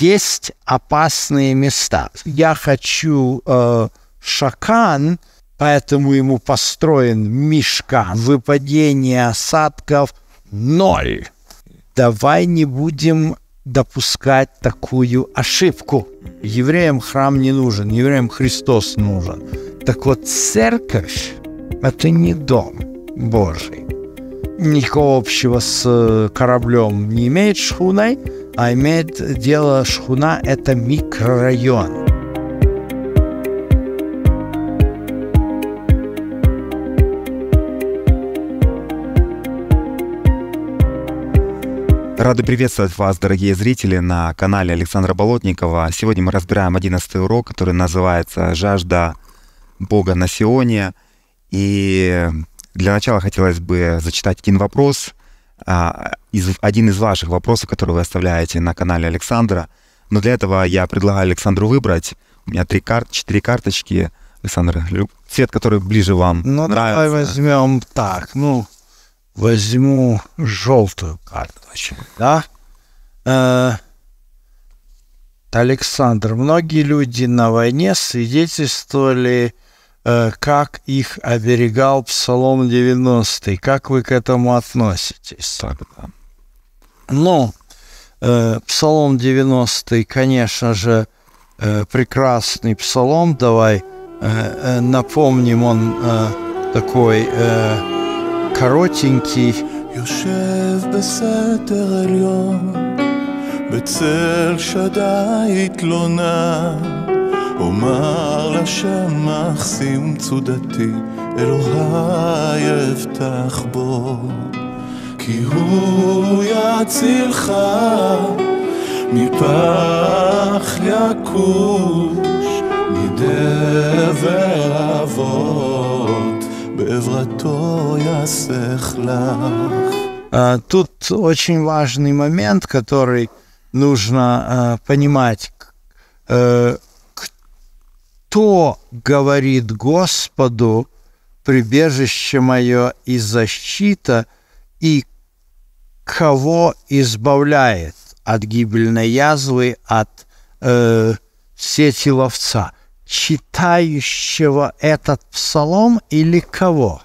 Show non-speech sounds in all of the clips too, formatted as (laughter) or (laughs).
есть опасные места. Я хочу э, шакан, поэтому ему построен мешка. Выпадение осадков ноль. Давай не будем допускать такую ошибку. Евреям храм не нужен, евреям Христос нужен. Так вот, церковь – это не дом Божий. Никакого общего с кораблем не имеет шхуной – а имеет дело шхуна – это микрорайон. Рады приветствовать вас, дорогие зрители, на канале Александра Болотникова. Сегодня мы разбираем 11 урок, который называется «Жажда Бога на Сионе». И для начала хотелось бы зачитать один вопрос – а, из, один из ваших вопросов, который вы оставляете на канале Александра. Но для этого я предлагаю Александру выбрать. У меня три карты, четыре карточки. Александр, цвет, который ближе вам ну, нравится. давай возьмем так, ну, возьму желтую карточку, да? Э, Александр, многие люди на войне свидетельствовали Э, как их оберегал Псалом 90. Как вы к этому относитесь тогда? Ну, э, Псалом 90, конечно же, э, прекрасный псалом. Давай напомним, он такой коротенький. בצל שדי התלונן אומר לשמח סיום צודתי, אלוהי אבטח בו. כי הוא יצילך מפח יכוש, מדבר אבות, בעברתו יסך לך. тут очень важный момент, который нужно uh, понимать, uh, кто говорит Господу, прибежище мое и защита, и кого избавляет от гибельной язвы, от э, сети ловца? Читающего этот псалом или кого?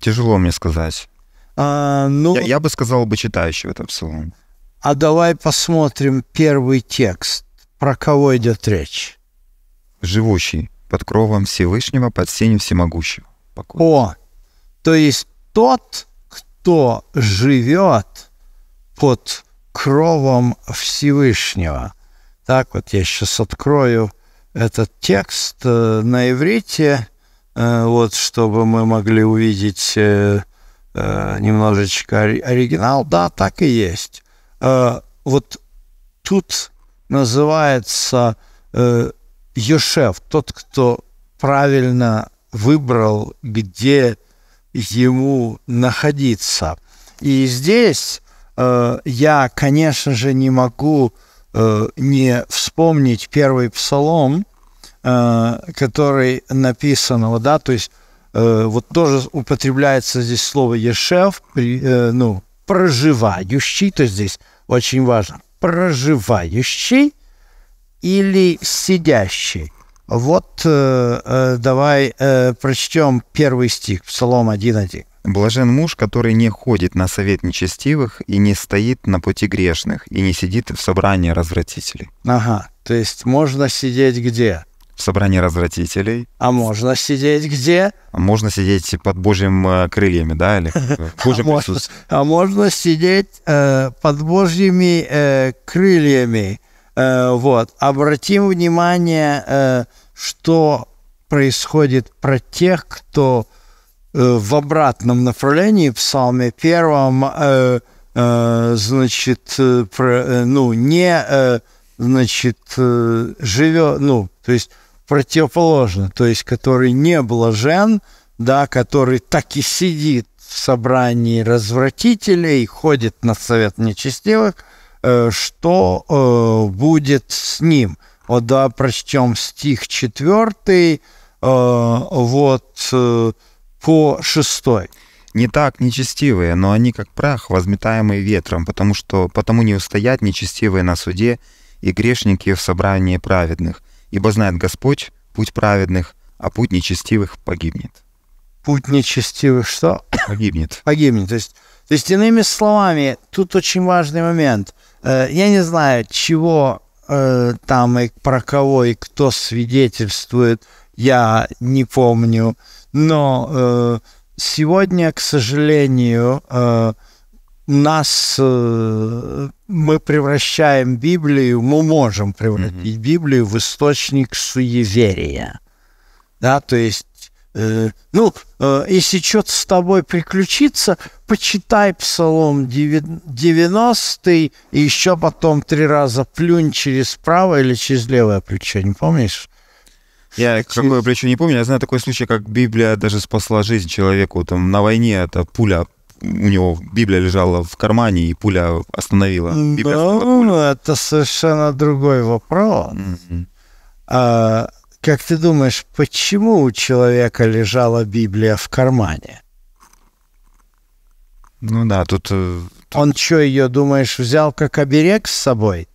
Тяжело мне сказать. А, ну, я, я бы сказал бы читающего этот псалом. А давай посмотрим первый текст. Про кого идет речь? живущий под кровом Всевышнего, под сенью всемогущего. Покой. О, то есть тот, кто живет под кровом Всевышнего. Так вот я сейчас открою этот текст э, на иврите, э, вот чтобы мы могли увидеть э, немножечко оригинал. Да, так и есть. Вот тут называется Йошеф, тот, кто правильно выбрал, где ему находиться. И здесь э, я, конечно же, не могу э, не вспомнить первый псалом, э, который написан, вот, да, то есть э, вот тоже употребляется здесь слово «ешев», э, ну, проживающий, то здесь очень важно, проживающий – или сидящий. Вот э, э, давай э, прочтем первый стих, Псалом 1.1. Блажен муж, который не ходит на совет нечестивых и не стоит на пути грешных и не сидит в собрании развратителей. Ага, то есть можно сидеть где? В собрании развратителей. А можно сидеть где? А можно сидеть под Божьим э, крыльями, да, или (laughs) Божьим а, можно, а можно сидеть э, под Божьими крыльями Э, вот. Обратим внимание, э, что происходит про тех, кто э, в обратном направлении в Псалме первом, значит, ну, не, значит, живет, ну, то есть противоположно, то есть который не блажен, да, который так и сидит в собрании развратителей, ходит на совет нечестивых – Э, что э, будет с ним. Вот да, прочтем стих 4, э, вот по 6. Не так нечестивые, но они как прах, возметаемый ветром, потому что потому не устоят нечестивые на суде и грешники в собрании праведных. Ибо знает Господь путь праведных, а путь нечестивых погибнет. Путь нечестивых что? Погибнет. Погибнет. То есть, то есть иными словами, тут очень важный момент – Э, я не знаю, чего э, там и про кого и кто свидетельствует, я не помню. Но э, сегодня, к сожалению, нас мы превращаем Библию, мы можем превратить Библию в источник суеверия. Да, то есть Э, ну, э, если что-то с тобой приключится, почитай Псалом 90 и еще потом три раза плюнь через правое или через левое плечо, не помнишь? Я через... какое плечо не помню, я знаю такой случай, как Библия даже спасла жизнь человеку, там, на войне это пуля у него Библия лежала в кармане, и пуля остановила. ну, пуля. это совершенно другой вопрос. Mm-hmm. А, как ты думаешь, почему у человека лежала Библия в кармане? Ну да, тут... Э, тут... Он что, ее, думаешь, взял как оберег с собой?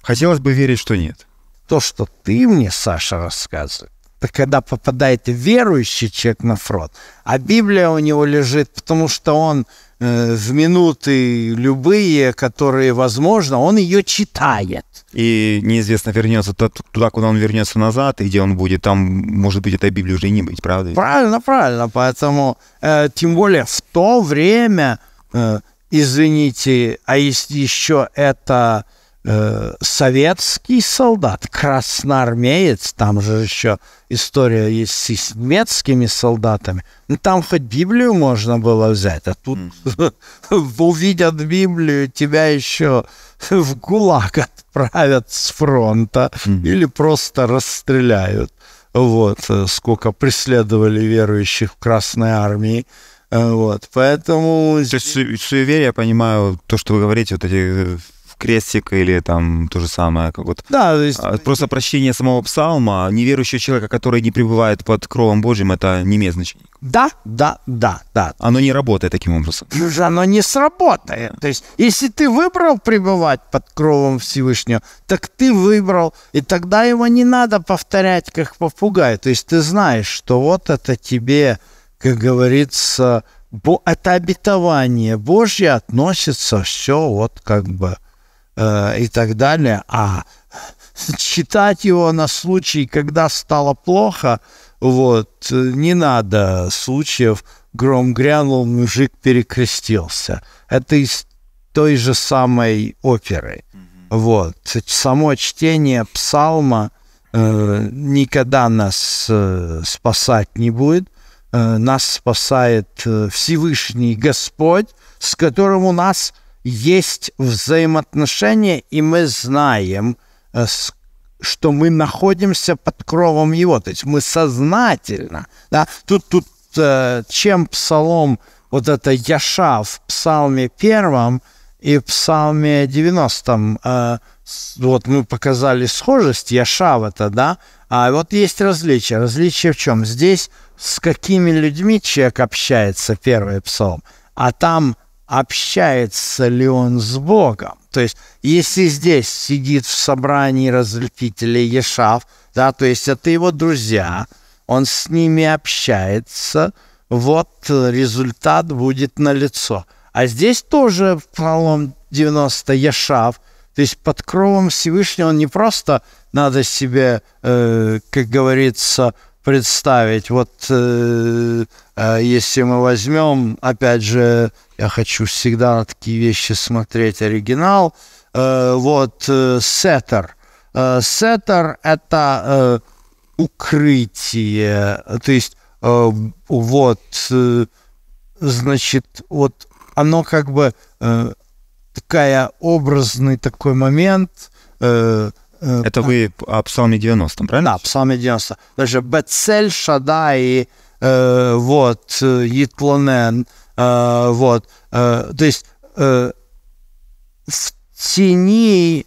Хотелось бы верить, что нет. То, что ты мне, Саша, рассказываешь, это когда попадает верующий человек на фронт, а Библия у него лежит, потому что он Э, в минуты любые, которые возможно, он ее читает. И неизвестно, вернется туда, куда он вернется назад, и где он будет, там, может быть, этой Библии уже не быть, правда? Правильно, правильно. Поэтому, э, тем более в то время, э, извините, а если еще это Э, советский солдат, красноармеец, там же еще история есть с немецкими солдатами. Ну, там хоть Библию можно было взять, а тут (laughs) увидят Библию, тебя еще в ГУЛАГ отправят с фронта или просто расстреляют. Вот, э, сколько преследовали верующих в Красной Армии. Э, вот, поэтому... То есть суеверие, я понимаю, то, что вы говорите, вот эти крестик или там то же самое. Как вот. Да, то есть... А, просто прощение самого псалма, неверующего человека, который не пребывает под кровом Божьим, это не имеет значения. Да, да, да, да. Оно не работает таким образом. Ну же, оно не сработает. То есть, если ты выбрал пребывать под кровом Всевышнего, так ты выбрал, и тогда его не надо повторять, как попугай. То есть, ты знаешь, что вот это тебе, как говорится, это обетование Божье относится все вот как бы Э, и так далее, а читать его на случай, когда стало плохо, вот, не надо случаев гром грянул, мужик перекрестился. Это из той же самой оперы. Вот. Само чтение псалма э, никогда нас э, спасать не будет. Э, нас спасает э, Всевышний Господь, с которым у нас – есть взаимоотношения, и мы знаем, э, что мы находимся под кровом его. То есть мы сознательно. Да? Тут, тут э, чем псалом, вот это Яша в псалме первом и в псалме 90 э, вот мы показали схожесть Яшава-то, да, а вот есть различия. Различие в чем? Здесь с какими людьми человек общается, первый псалом, а там общается ли он с Богом. То есть, если здесь сидит в собрании разлепителей Ешав, да, то есть это его друзья, он с ними общается, вот результат будет налицо. А здесь тоже в пролом 90 Яшав, то есть под кровом Всевышнего он не просто надо себе, э, как говорится, представить. Вот э, э, если мы возьмем, опять же, я хочу всегда на такие вещи смотреть оригинал. Э, вот э, сеттер. Э, сеттер это э, укрытие, то есть э, вот э, значит вот оно как бы э, такая образный такой момент. Э, это э, вы о Псалме 90, правильно? Да, Псалме 90. Даже Бецель, Шадай, э, вот, э, Етлонен, э, вот. Э, то есть э, в тени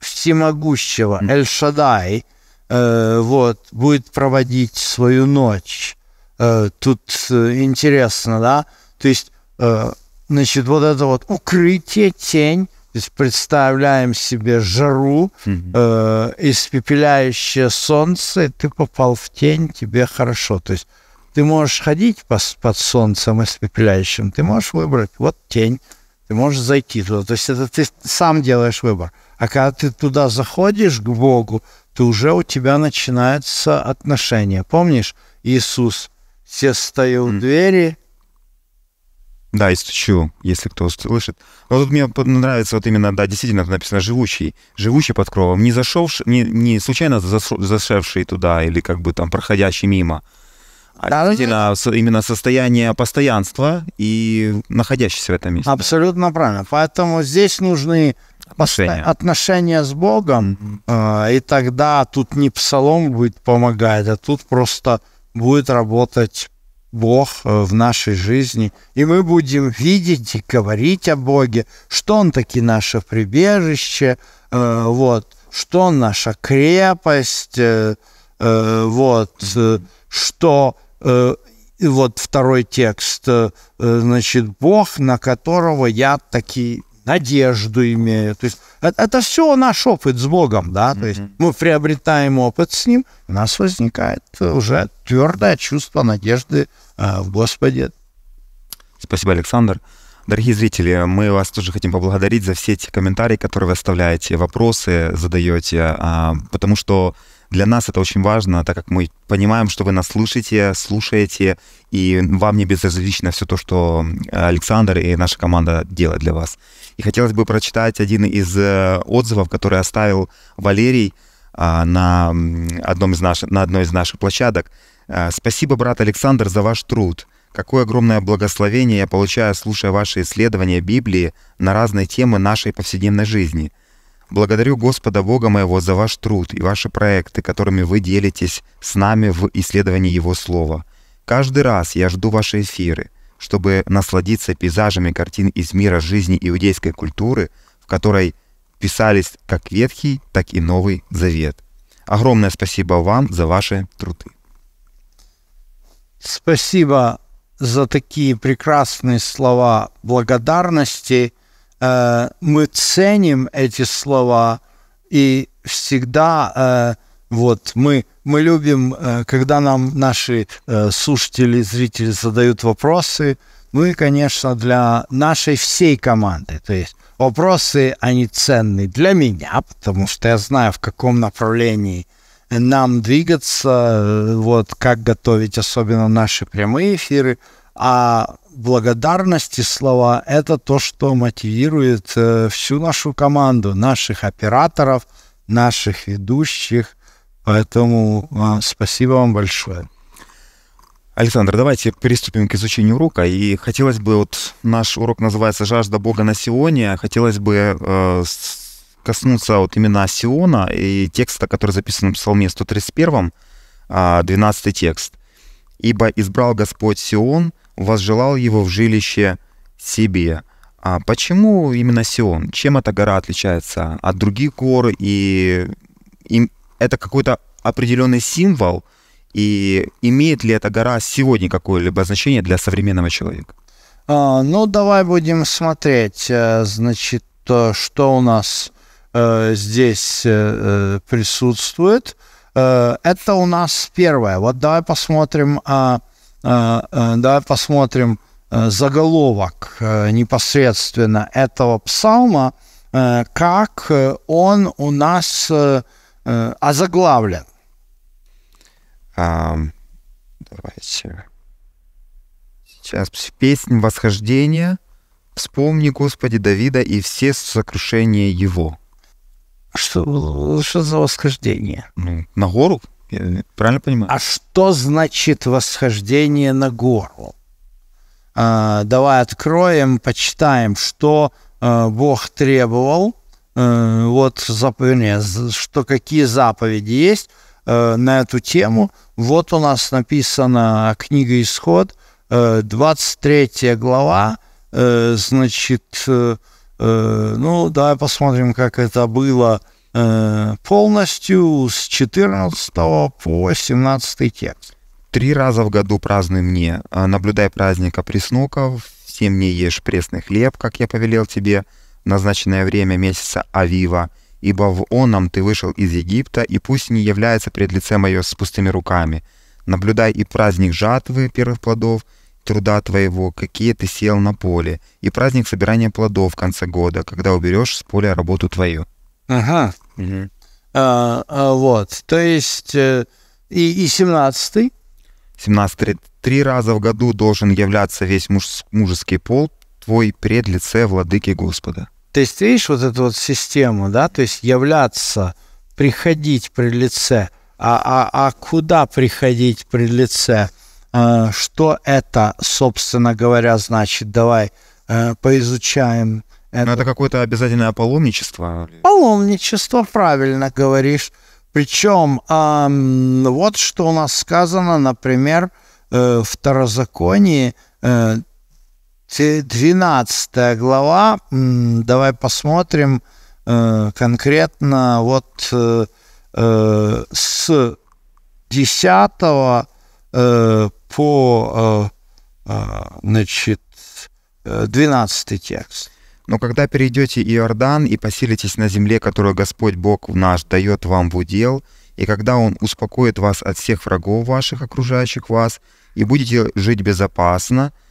всемогущего Эль Шадай э, вот, будет проводить свою ночь. Э, тут э, интересно, да? То есть, э, значит, вот это вот укрытие, тень, то есть представляем себе жару, э, испепеляющее солнце, и ты попал в тень, тебе хорошо. То есть ты можешь ходить по, под солнцем испепеляющим, ты можешь выбрать вот тень, ты можешь зайти туда. То есть это ты сам делаешь выбор. А когда ты туда заходишь к Богу, то уже у тебя начинаются отношения. Помнишь, Иисус, все стою mm-hmm. двери, да, истучу, если кто слышит. Но тут мне нравится вот именно, да, действительно тут написано «живучий», «живучий под кровом», не зашелший, не, не случайно зашевший туда или как бы там проходящий мимо, а да, ну, действительно именно состояние постоянства и находящийся в этом месте. Абсолютно правильно. Поэтому здесь нужны отношения, отношения с Богом, э, и тогда тут не псалом будет помогать, а тут просто будет работать Бог э, в нашей жизни, и мы будем видеть и говорить о Боге, что Он таки наше прибежище, э, вот, что наша крепость, э, вот, что вот второй текст, значит, Бог, на которого я таки надежду имею. То есть это, это все наш опыт с Богом, да, mm-hmm. то есть мы приобретаем опыт с Ним, у нас возникает уже твердое чувство надежды э, в Господе. Спасибо, Александр. Дорогие зрители, мы вас тоже хотим поблагодарить за все эти комментарии, которые вы оставляете, вопросы задаете, э, потому что для нас это очень важно, так как мы понимаем, что вы нас слушаете, слушаете, и вам не безразлично все то, что э, Александр и наша команда делают для вас. И хотелось бы прочитать один из э, отзывов, который оставил Валерий а, на, одном из наших, на одной из наших площадок. «Э, «Спасибо, брат Александр, за ваш труд. Какое огромное благословение я получаю, слушая ваши исследования Библии на разные темы нашей повседневной жизни. Благодарю Господа Бога моего за ваш труд и ваши проекты, которыми вы делитесь с нами в исследовании Его Слова. Каждый раз я жду ваши эфиры чтобы насладиться пейзажами картин из мира жизни иудейской культуры, в которой писались как Ветхий, так и Новый Завет. Огромное спасибо вам за ваши труды. Спасибо за такие прекрасные слова благодарности. Э, мы ценим эти слова и всегда э, вот мы мы любим, э, когда нам наши э, слушатели, зрители задают вопросы. Мы, ну конечно, для нашей всей команды. То есть вопросы, они ценны для меня, потому что я знаю, в каком направлении нам двигаться, э, вот как готовить особенно наши прямые эфиры. А благодарности слова – это то, что мотивирует всю нашу команду, наших операторов, наших ведущих, Поэтому а, спасибо вам большое. Александр, давайте приступим к изучению урока. И хотелось бы, вот наш урок называется «Жажда Бога на Сионе». Хотелось бы э, коснуться вот именно Сиона и текста, который записан в Псалме 131, 12 а, текст. «Ибо избрал Господь Сион, возжелал его в жилище себе». А почему именно Сион? Чем эта гора отличается от других гор и им, это какой-то определенный символ, и имеет ли эта гора сегодня какое-либо значение для современного человека? А, ну, давай будем смотреть, э, значит, что у нас э, здесь э, присутствует. это у нас первое. Вот давай посмотрим, а, а, давай посмотрим заголовок непосредственно этого псалма, как он у нас э, озаглавлен? А, давайте. Сейчас песня восхождения. Вспомни, Господи, Давида и все сокрушения его. А что, что за восхождение? Ну, на гору, я правильно понимаю? А что значит восхождение на гору? А, давай откроем, почитаем, что а, Бог требовал Э, вот заповедь, что какие заповеди есть э, на эту тему. Вот у нас написана книга «Исход», э, 23 глава, э, значит, э, э, ну, давай посмотрим, как это было э, полностью с 14 по 17 текст. Три раза в году празднуй мне, а, наблюдай праздника преснуков, всем не ешь пресный хлеб, как я повелел тебе, назначенное время месяца Авива, ибо в оном ты вышел из Египта, и пусть не является пред лицем мое с пустыми руками. Наблюдай и праздник жатвы первых плодов, труда твоего, какие ты сел на поле, и праздник собирания плодов в конце года, когда уберешь с поля работу твою». Ага. Угу. А, а, вот, то есть э, и, и 17 17 Три раза в году должен являться весь муж, мужеский пол твой пред лице владыки Господа. То есть, видишь, вот эту вот систему, да, то есть являться, приходить при лице, а, а, а куда приходить при лице, а, что это, собственно говоря, значит, давай э, поизучаем. Ну, это, это какое-то обязательное паломничество? Паломничество, правильно говоришь. Причем а, вот что у нас сказано, например, э, в Второзаконии, э, 12 глава, давай посмотрим э, конкретно вот э, э, с 10 по значит, 12 текст. Но когда перейдете Иордан и поселитесь на земле, которую Господь Бог наш дает вам в удел, и когда Он успокоит вас от всех врагов ваших, окружающих вас, и будете жить безопасно –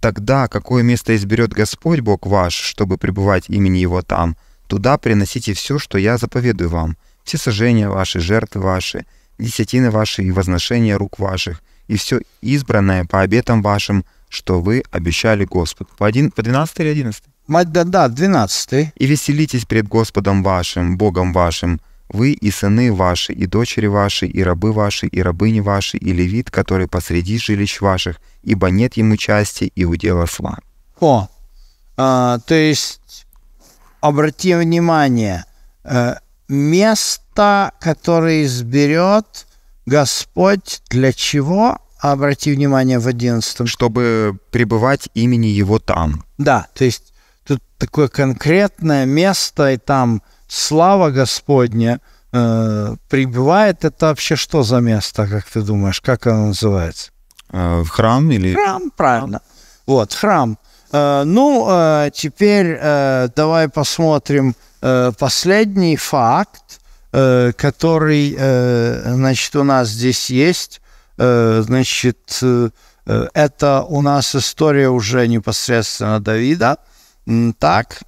Тогда, какое место изберет Господь Бог ваш, чтобы пребывать имени Его там, туда приносите все, что я заповедую вам, все сожжения ваши, жертвы ваши, десятины ваши и возношения рук ваших, и все избранное по обетам вашим, что вы обещали Господу». По, один, по 12 или 11? Да, да, 12. «И веселитесь пред Господом вашим, Богом вашим, вы и сыны ваши, и дочери ваши, и рабы ваши, и рабыни ваши, и левит, который посреди жилищ ваших, ибо нет ему части и удела сла». О, а, то есть, обрати внимание, э, место, которое изберет Господь для чего? Обрати внимание в одиннадцатом. Чтобы пребывать имени Его там. Да, то есть тут такое конкретное место, и там слава Господня э, прибывает, это вообще что за место, как ты думаешь, как оно называется? в э, храм или? Храм, правильно. Вот, храм. Э, ну, э, теперь э, давай посмотрим э, последний факт, э, который, э, значит, у нас здесь есть. Э, значит, э, э это у нас история уже непосредственно Давида. Так,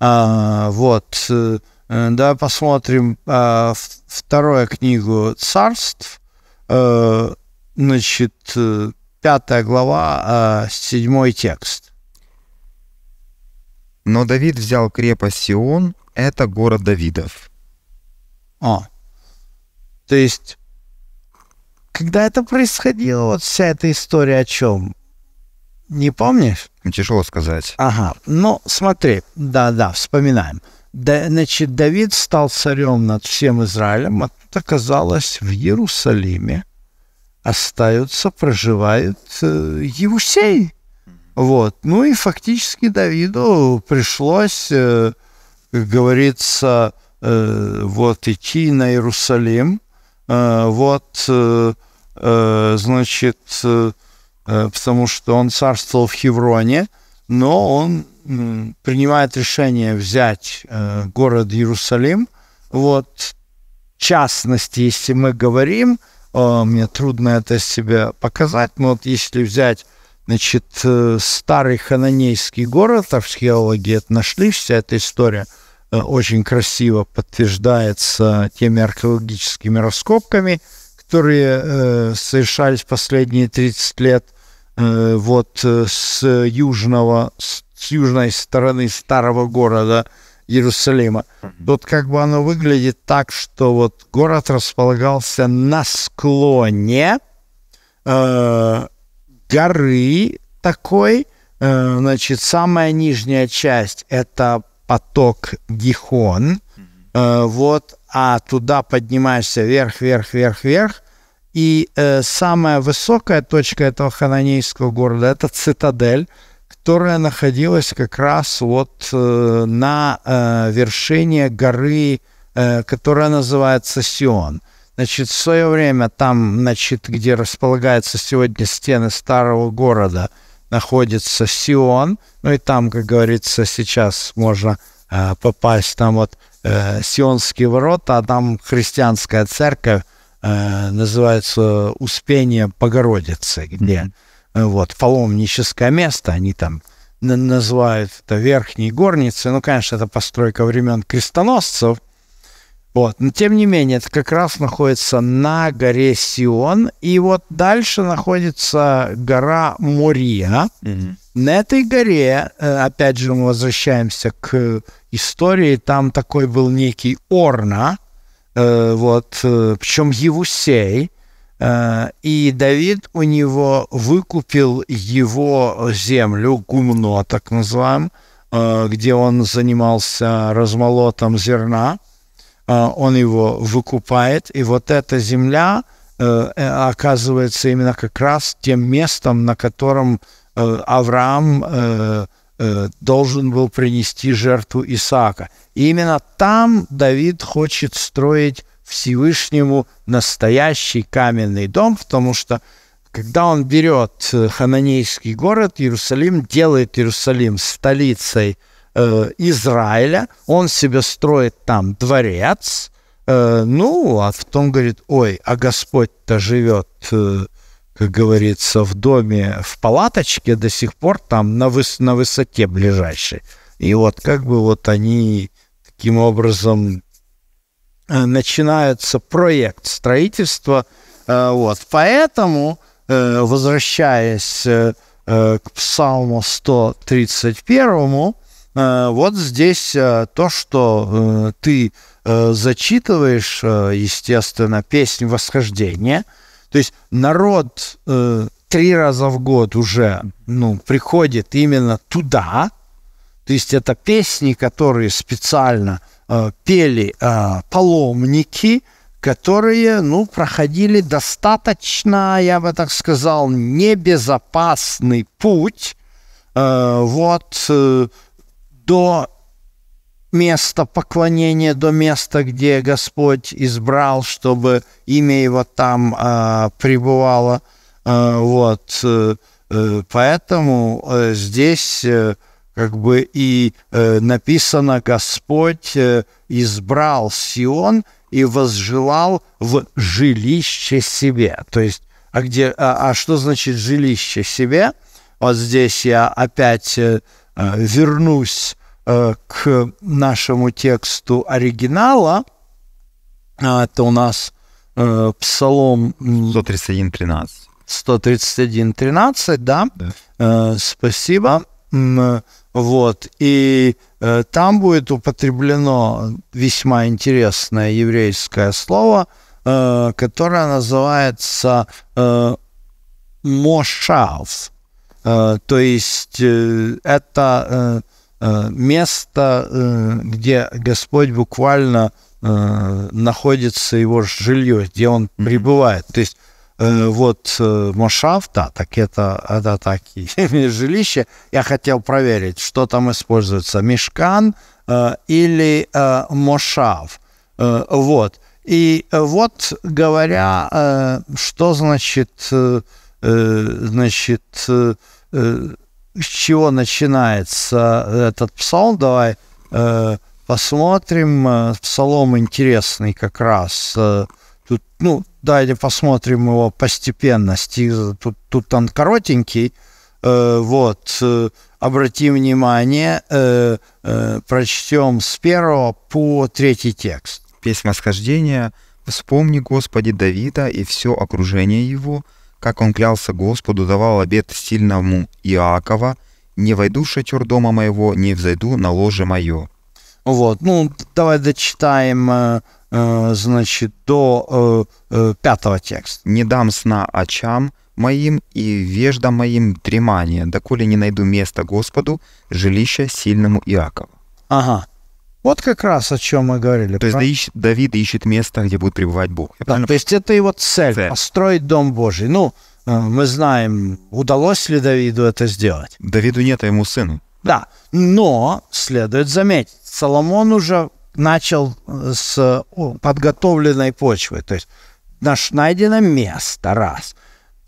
А, вот, э, да, посмотрим а, вторую книгу «Царств», а, значит, э, пятая глава, а, седьмой текст. Но Давид взял крепость Сион, это город Давидов. А, то есть, когда это происходило, вот вся эта история о чем? Не помнишь? Ну, тяжело сказать. Ага. Ну, смотри, да-да, вспоминаем. Да, значит, Давид стал царем над всем Израилем, а тут оказалось в Иерусалиме остаются, проживают э, Евусей. Вот. Ну и фактически Давиду пришлось, э, как говорится, э, вот идти на Иерусалим, э, вот, э, э значит, э, Э, потому что он царствовал в Хевроне, но он принимает решение взять э, город Иерусалим. Вот, в частности, если мы говорим, э, мне трудно это себе показать, но вот если взять Значит, старый хананейский город, археологи это нашли, вся эта история очень красиво подтверждается теми археологическими раскопками, которые совершались последние 30 лет – Э, вот э, с южного, с южной стороны старого города Иерусалима. Тут как бы оно выглядит так, что вот город располагался на склоне э, горы такой, э, значит, самая нижняя часть это поток Гихон, э, вот, а туда поднимаешься вверх, вверх, вверх, вверх, и э, самая высокая точка этого хананейского города – это цитадель, которая находилась как раз вот э, на э, вершине горы, э, которая называется Сион. Значит, в свое время там, значит, где располагаются сегодня стены старого города, находится Сион. Ну и там, как говорится, сейчас можно э, попасть там вот э, Сионские ворота, а там христианская церковь э, называется Успение погородицы, где э, вот паломническое место, они там называют это верхней горницей. Ну, конечно, это постройка времен крестоносцев. Вот. Но, тем не менее, это как раз находится на горе Сион. И вот дальше находится гора Мория. mm На этой горе, э, опять же, мы возвращаемся к истории, там такой был некий Орна, Э, вот, э, причем Евусей, э, и Давид у него выкупил его землю, гумно так называем, где он занимался размолотом зерна, он его выкупает, и вот эта земля оказывается именно как раз тем местом, на котором Авраам Э, должен был принести жертву Исаака. И именно там Давид хочет строить Всевышнему настоящий каменный дом, потому что когда он берет э, хананейский город Иерусалим, делает Иерусалим столицей э, Израиля, он себе строит там дворец, э, ну, а потом говорит, ой, а Господь-то живет э, как говорится, в доме в палаточке до сих пор там на, выс на высоте ближайшей. И вот как бы вот они таким образом э, начинается проект строительства. Э, вот. Поэтому, э, возвращаясь к Псалму 131, вот здесь то, что ты зачитываешь, естественно, песнь восхождения – то есть народ э, три раза в год уже ну, приходит именно туда. То есть это песни, которые специально э, пели э, паломники, которые, ну, проходили достаточно, я бы так сказал, небезопасный путь, э, вот, э, до место поклонения до места, где Господь избрал, чтобы имя Его там а, а, э, пребывало. Э, вот, э, поэтому э, здесь э, как бы и э, написано «Господь э, избрал Сион и возжелал в жилище себе». То есть, а, где, а, а что значит «жилище себе»? Вот здесь я опять э, э вернусь Э, к нашему тексту оригинала, это а, у нас э, Псалом 131.13. 131.13, да. да. Э, спасибо. Вот. И там будет употреблено весьма интересное еврейское слово, которое называется «мошав». То есть это Э, место, э, где Господь буквально э, находится его жилье, где он mm-hmm. пребывает. То есть вот Мошав, да, так это, это так и (laughs) жилище. Я хотел проверить, что там используется, мешкан или Мошав. вот. И вот говоря, что значит, значит, с чего начинается этот псалм. Давай э, посмотрим. Э, псалом интересный как раз. Э, тут, ну, давайте посмотрим его постепенно. Стих, тут, тут он коротенький. Э, вот, э, обратим внимание, э, э, прочтем с первого по третий текст. Песнь восхождения. «Вспомни, Господи, Давида и все окружение его, как он клялся Господу, давал обет сильному Иакова, «Не войду в шатер дома моего, не взойду на ложе мое». Вот, ну, давай дочитаем, э, э, значит, до э, пятого текста. «Не дам сна очам моим и вежда моим дремание, доколе не найду места Господу, жилища сильному Иакову». Ага, вот как раз о чем мы говорили. То есть Давид ищет место, где будет пребывать Бог. да, то есть это его цель, цель, построить дом Божий. Ну, э, мы знаем, удалось ли Давиду это сделать. Давиду нет, а ему сыну. Да, но следует заметить, Соломон уже начал э, с подготовленной почвы, то есть наш найдено место, раз.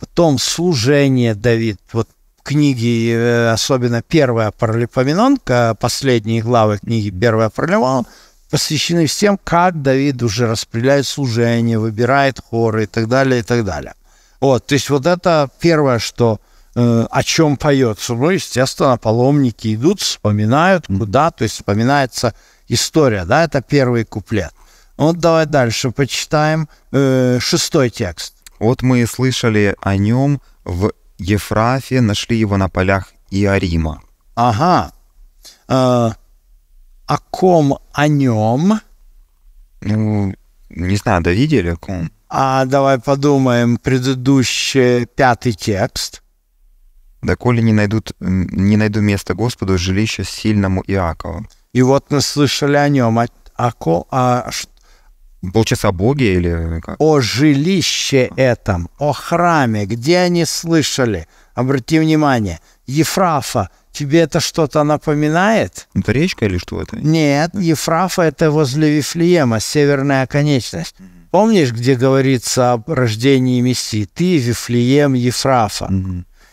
Потом служение Давид, вот книги, э, особенно первая Паралипоменонка, последние главы книги «Первая Паралипоменон, посвящены всем, как Давид уже распределяет служение, выбирает хоры и так далее, и так далее. Вот, то есть вот это первое, что э, о чем поется. Ну, естественно, паломники идут, вспоминают, куда, то есть вспоминается история, да, это первый куплет. Вот давай дальше почитаем э, шестой текст. Вот мы и слышали о нем в Ефрафе нашли его на полях Иарима. Ага. А, о ком о нем? Ну, не знаю, да видели о ком? А давай подумаем, предыдущий пятый текст. Да коли не, найдут, не найду места Господу, жилище сильному Иакову. И вот мы слышали о нем, о, а, а о, полчаса боги или как? О жилище этом, о храме, где они слышали? Обрати внимание, Ефрафа, тебе это что-то напоминает? Это речка или что это? Нет, Ефрафа это возле Вифлеема, северная конечность. Помнишь, где говорится об рождении Мессии? Ты, Вифлеем, Ефрафа.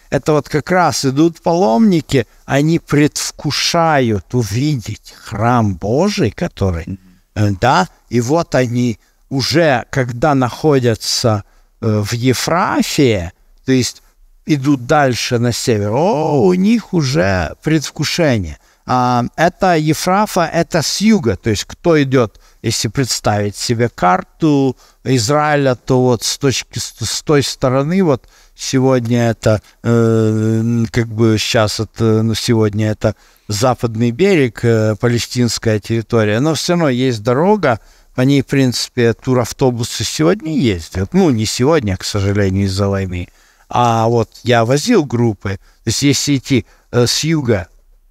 Это вот как раз идут паломники, они предвкушают увидеть храм Божий, который Э, да, и вот они уже, когда находятся э, в Ефрафе, то есть идут дальше на север, о, у них уже предвкушение – а, это Ефрафа, это с юга, то есть кто идет, если представить себе карту Израиля, то вот с, точки, с той стороны, вот сегодня это, э, как бы сейчас это, ну сегодня это западный берег, э, палестинская территория, но все равно есть дорога, по ней, в принципе, туравтобусы сегодня ездят. Ну, не сегодня, к сожалению, из-за войны. А вот я возил группы. То есть если идти э, с юга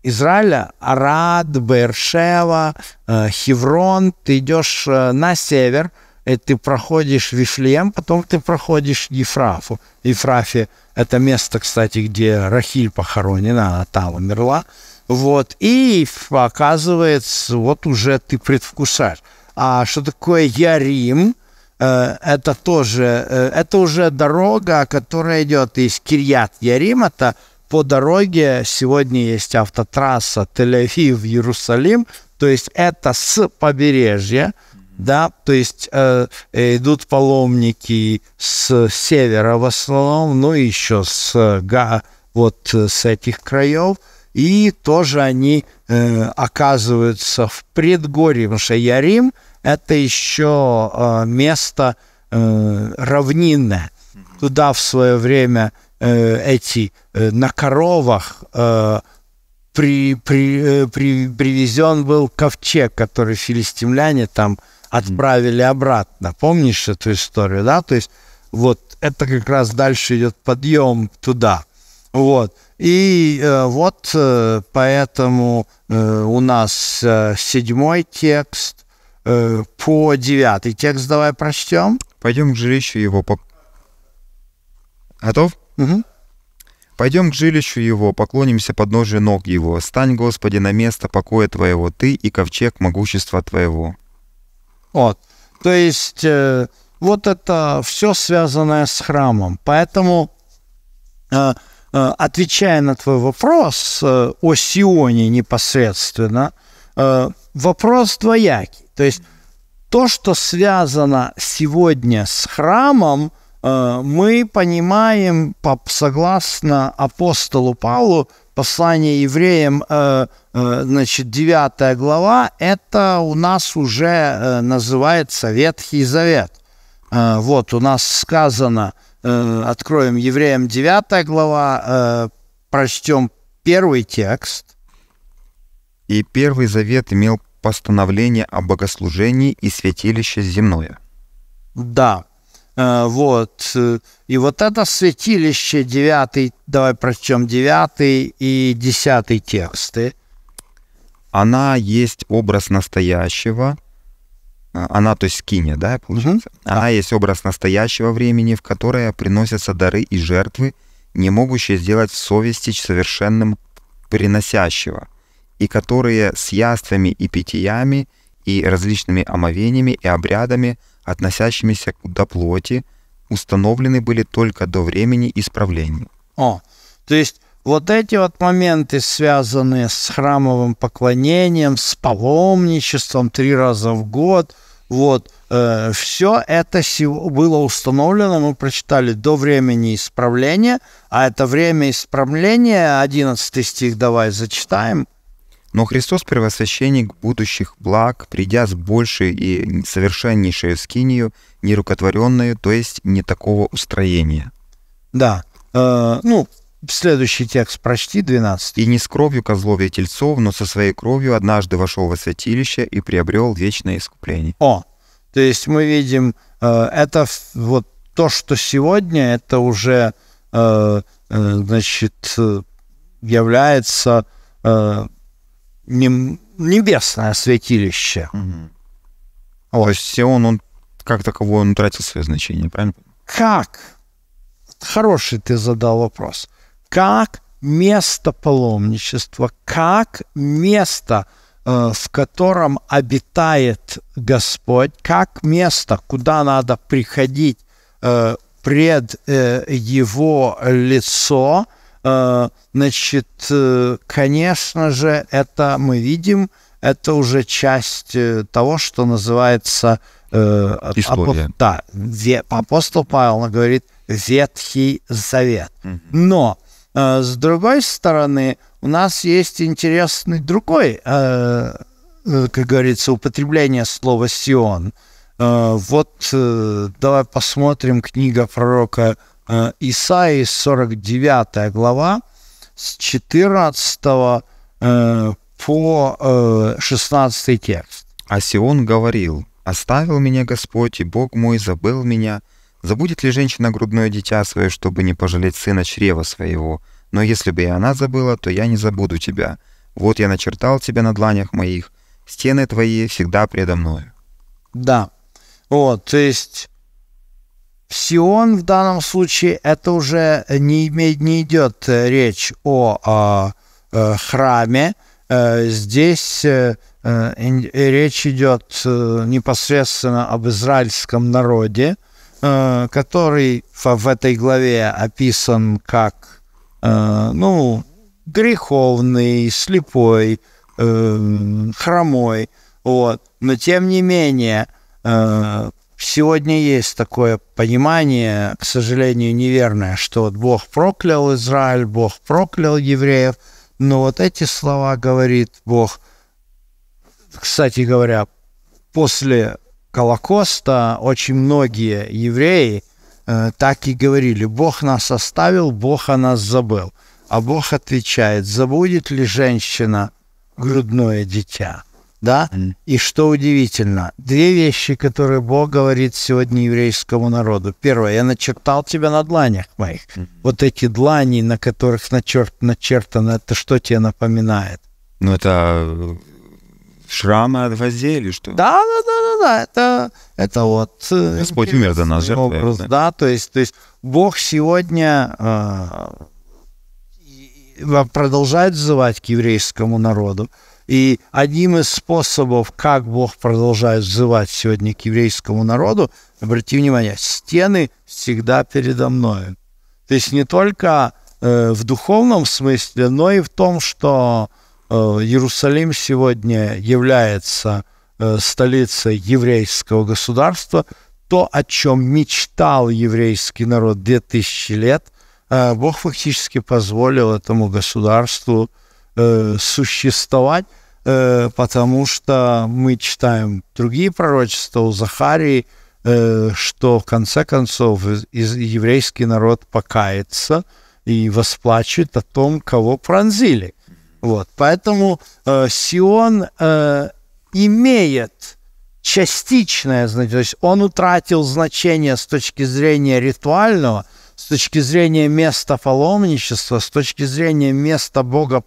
Израиля, Арад, Бершева, э, Хеврон, ты идешь э, на север, и э, ты проходишь Вифлеем, потом ты проходишь Ефрафу. Ефрафе – это место, кстати, где Рахиль похоронена, она там умерла. Вот, и оказывается, вот уже ты предвкушаешь. А что такое Ярим? Это тоже, это уже дорога, которая идет из Кирьят Ярим, это по дороге сегодня есть автотрасса Тель-Авив-Иерусалим, то есть это с побережья, да, то есть э, э идут паломники с севера в основном, ну и еще с га, вот с этих краев, и тоже они э, оказываются в предгорье, потому что Ярим это еще э, место э, равнинное. Туда в свое время э, Э, эти э, на коровах э, при, при, э, при, привезен был ковчег, который филистимляне там отправили обратно. Помнишь эту историю, да? То есть вот это как раз дальше идет подъем туда. Вот. И э, вот э, поэтому э, у нас э, седьмой текст э, по девятый текст давай прочтем. Пойдем к жилищу его. По... Готов? Угу. Пойдем к жилищу его, поклонимся подножию ног его. Стань, Господи, на место покоя твоего, ты и ковчег могущества твоего. Вот. То есть э, вот это все связанное с храмом. Поэтому, э, э, отвечая на твой вопрос э, о Сионе непосредственно, э, вопрос двоякий. То есть то, что связано сегодня с храмом – Э, мы понимаем, согласно апостолу Павлу, послание евреям, э, э, значит, 9 глава, это у нас уже называется Ветхий Завет. Вот у нас сказано, откроем евреям 9 глава, прочтем первый текст. «И первый завет имел постановление о богослужении и святилище земное». Да, Э, вот. Э, и вот это святилище девятый давай прочтем девятый и десятый тексты. Она есть образ настоящего, э, она, то есть кине, да, получается? Угу. Она да. есть образ настоящего времени, в которое приносятся дары и жертвы, не могущие сделать в совести совершенным приносящего, и которые с яствами и питьями и различными омовениями и обрядами – относящимися до плоти, установлены были только до времени исправления. О, то есть вот эти вот моменты, связанные с храмовым поклонением, с паломничеством три раза в год, вот, э, все это было установлено, мы прочитали, до времени исправления, а это время исправления, 11 стих давай зачитаем – но Христос, первосвященник будущих благ, придя с большей и совершеннейшей скинию, нерукотворенную, то есть не такого устроения. Да. Э, ну, следующий текст прочти, 12. «И не с кровью и тельцов, но со своей кровью однажды вошел во святилище и приобрел вечное искупление». О, то есть мы видим, э, это вот то, что сегодня, это уже, э, э, значит, э, является... Э, небесное святилище. Угу. Ось Сион, он как таковой, он утратил свое значение, правильно? Как? Хороший ты задал вопрос. Как место паломничества, как место, э, в котором обитает Господь, как место, куда надо приходить э, пред э, Его лицо – Э, значит, э, конечно же, это мы видим, это уже часть э, того, что называется... Э, История. Апо, да, ве, апостол Павел говорит Ветхий Завет. Угу. Но, э, с другой стороны, у нас есть интересный другой, э, как говорится, употребление слова «сион». Э, вот э, давай посмотрим книга пророка Э, Исаии 49 глава с 14 э, по 16 э, текст. «А Сион говорил, «Оставил меня Господь, и Бог мой забыл меня. Забудет ли женщина грудное дитя свое, чтобы не пожалеть сына чрева своего? Но если бы и она забыла, то я не забуду тебя. Вот я начертал тебя на дланях моих, стены твои всегда предо мною». Да, вот, то есть Сион в данном случае это уже не, имеет, не идет э, речь о, о а, э, храме. Э, здесь речь идет непосредственно об израильском народе, который в этой главе описан как ну, греховный, слепой, хромой. Вот. Но тем не менее, Сегодня есть такое понимание, к сожалению, неверное, что вот Бог проклял Израиль, Бог проклял евреев. Но вот эти слова говорит Бог. Кстати говоря, после Колокоста очень многие евреи э, так и говорили, Бог нас оставил, Бог о нас забыл. А Бог отвечает, забудет ли женщина грудное дитя? Да? Mm. И что удивительно, две вещи, которые Бог говорит сегодня еврейскому народу. Первое, я начертал тебя на дланях моих. Mm. Вот эти длани, на которых начерт, начертано, это что тебе напоминает? Ну, это э, шрамы от гвоздей что? Да, да, да, да, да. Это, это вот... Э, Господь умер за нас Образ, да? да, то есть, то есть Бог сегодня э, продолжает взывать к еврейскому народу. И одним из способов, как Бог продолжает взывать сегодня к еврейскому народу, обратите внимание, стены всегда передо мною. То есть не только э, в духовном смысле, но и в том, что э, Иерусалим сегодня является э, столицей еврейского государства, то, о чем мечтал еврейский народ 2000 лет, э, Бог фактически позволил этому государству э, Э, существовать, э, потому что мы читаем другие пророчества у Захарии, э, что в конце концов из, еврейский народ покается и восплачет о том, кого пронзили. Вот, поэтому Сион имеет частичное значение, то есть он утратил значение с точки зрения ритуального, с точки зрения места паломничества, с точки зрения места Бога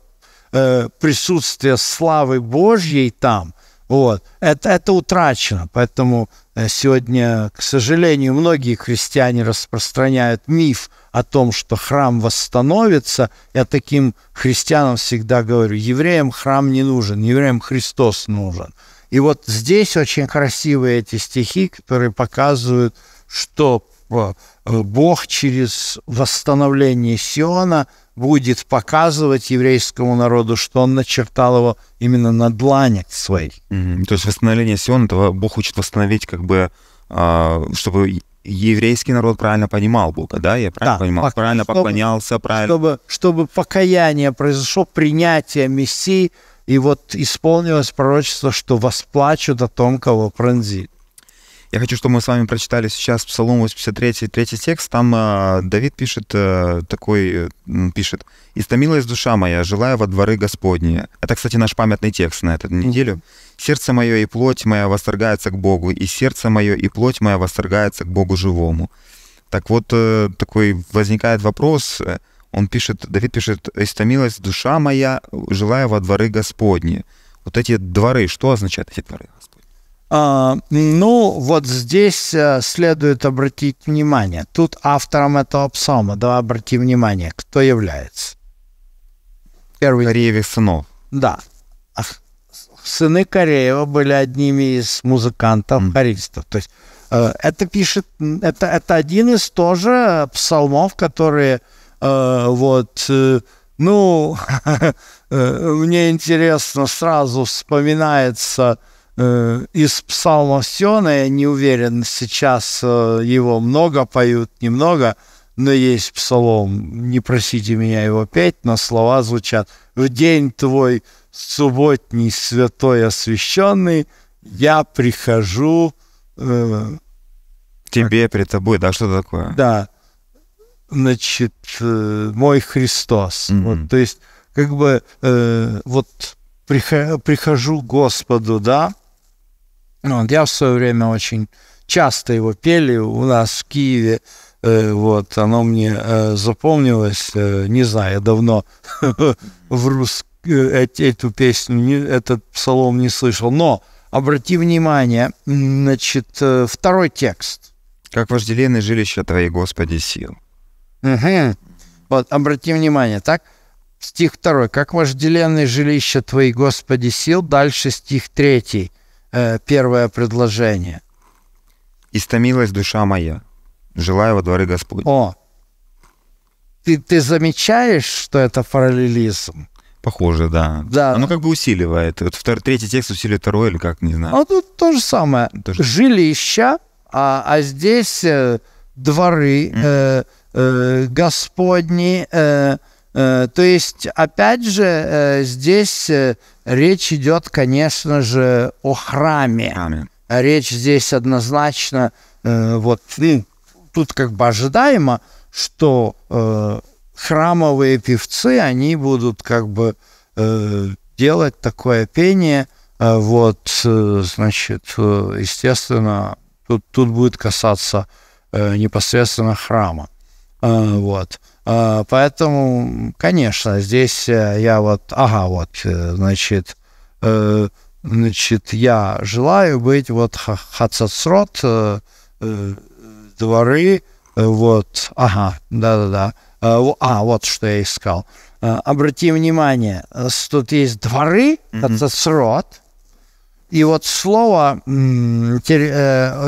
Э, присутствие славы Божьей там, вот, это, это утрачено. Поэтому э, сегодня, к сожалению, многие христиане распространяют миф о том, что храм восстановится. Я таким христианам всегда говорю, евреям храм не нужен, евреям Христос нужен. И вот здесь очень красивые эти стихи, которые показывают, что э, Бог через восстановление Сиона – будет показывать еврейскому народу, что он начертал его именно на длани своих. Mm-hmm. То есть восстановление Сиона, этого Бог хочет восстановить, как бы, э, чтобы еврейский народ правильно понимал Бога, да? Я правильно да, понимал? Пок- правильно чтобы, поклонялся, правильно... Чтобы, чтобы покаяние произошло, принятие Мессии, и вот исполнилось пророчество, что восплачут о том, кого пронзит. Я хочу, чтобы мы с вами прочитали сейчас Псалом 83, третий текст. Там э, Давид пишет э, такой, э, пишет, «Истомилась душа моя, желая во дворы Господни». Это, кстати, наш памятный текст на эту неделю. «Сердце мое и плоть моя восторгается к Богу, и сердце мое и плоть моя восторгается к Богу живому». Так вот, э, такой возникает вопрос, он пишет, Давид пишет, «Истомилась душа моя, желая во дворы Господни». Вот эти дворы, что означают эти дворы? А, ну, вот здесь э, следует обратить внимание. Тут автором этого псалма, давай обрати внимание, кто является. Первый. Корееве сынов. Да. А сыны Кореева были одними из музыкантов, mm. То есть э, это пишет, это, это один из тоже псалмов, которые э, вот, э, ну, (laughs) э, мне интересно, сразу вспоминается э, Э, из псалма Сиона, я не уверен, сейчас э, его много поют, немного, но есть псалом, не просите меня его петь, но слова звучат. «В день твой субботний, святой, освященный, я прихожу...» э, Тебе, как, перед тобой, да, что такое? Да, значит, э, мой Христос. Mm-hmm. Вот, то есть, как бы, э, вот прихожу к Господу, да, ну, вот, я в свое время очень часто его пели у нас в Киеве. Э, вот, оно мне э, запомнилось, э, не знаю, я давно (laughs) в рус... Э, эту песню, не, этот псалом не слышал. Но обрати внимание, значит, э, второй текст. «Как вожделенное жилище Твои, Господи, сил». Угу. Вот, обрати внимание, так? Стих второй. «Как вожделенное жилище Твои, Господи, сил». Дальше стих третий Э, первое предложение. «Истомилась душа моя, желая во дворе Господь». О, ты, ты замечаешь, что это параллелизм? Похоже, да. да. Оно как бы усиливает. Вот втор, третий текст усиливает второй или как, не знаю. А тут то же самое. То же... Жилища, а, а здесь э, дворы э, э, господни, э, Э, то есть, опять же, э, здесь э, речь идет, конечно же, о храме. Аминь. Речь здесь однозначно, вот ну, тут как бы ожидаемо, что храмовые певцы, они будут как бы делать такое пение, вот, значит, естественно, тут, тут будет касаться непосредственно храма. Вот. А, поэтому, конечно, здесь э, я вот, ага, вот, э, значит, э, значит, я желаю быть вот хацацрот, дворы, вот, ага, да-да-да. А, вот что я искал. Обрати внимание, тут есть дворы, хацацрот, И вот слово,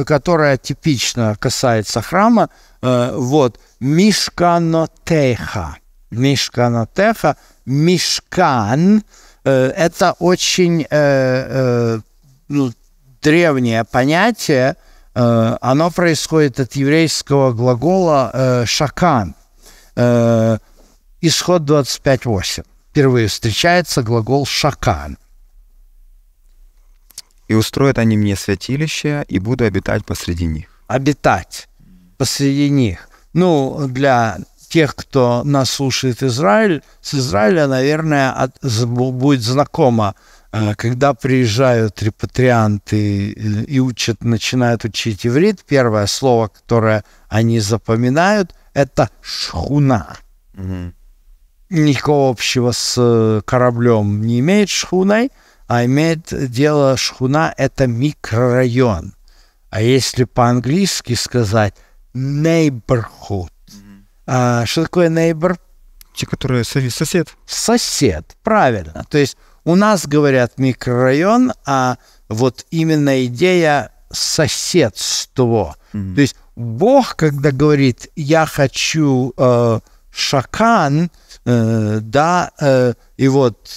которое типично касается храма, вот – мишканотеха. Мишканотеха, мишкан э, – это очень э, э, ну, древнее понятие, э, оно происходит от еврейского глагола э, «шакан». Э, исход 25.8. Впервые встречается глагол «шакан». «И устроят они мне святилище, и буду обитать посреди них». Обитать посреди них. Ну, для тех, кто нас слушает Израиль, с Израиля, наверное, от, будет знакомо, э, когда приезжают репатрианты и учат, начинают учить иврит, первое слово, которое они запоминают, это шхуна. Угу. Никакого общего с э, кораблем не имеет шхуной, а имеет дело шхуна – это микрорайон. А если по-английски сказать – neighborhood. Mm-hmm. А, что такое neighbor? Те, которые сосед. Сосед, правильно. То есть у нас говорят микрорайон, а вот именно идея соседство. Mm-hmm. То есть Бог, когда говорит, я хочу э, шакан, э, да, э, и вот